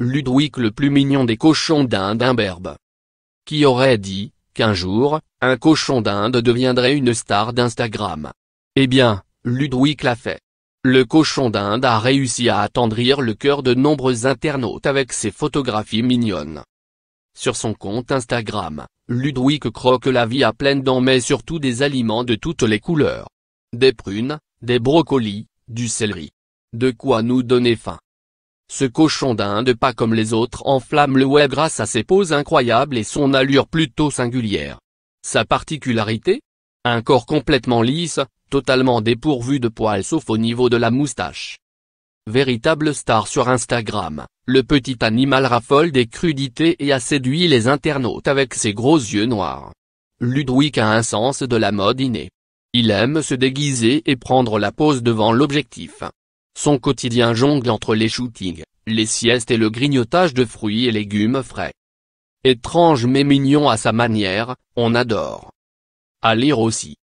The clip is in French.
Ludwig le plus mignon des cochons d'Inde imberbe. Qui aurait dit, qu'un jour, un cochon d'Inde deviendrait une star d'Instagram Eh bien, Ludwig l'a fait. Le cochon d'Inde a réussi à attendrir le cœur de nombreux internautes avec ses photographies mignonnes. Sur son compte Instagram, Ludwig croque la vie à pleine dents mais surtout des aliments de toutes les couleurs. Des prunes, des brocolis, du céleri. De quoi nous donner faim. Ce cochon d'Inde pas comme les autres enflamme le web grâce à ses poses incroyables et son allure plutôt singulière. Sa particularité Un corps complètement lisse, totalement dépourvu de poils sauf au niveau de la moustache. Véritable star sur Instagram, le petit animal raffole des crudités et a séduit les internautes avec ses gros yeux noirs. Ludwig a un sens de la mode inné. Il aime se déguiser et prendre la pose devant l'objectif. Son quotidien jongle entre les shootings, les siestes et le grignotage de fruits et légumes frais. Étrange mais mignon à sa manière, on adore. À lire aussi.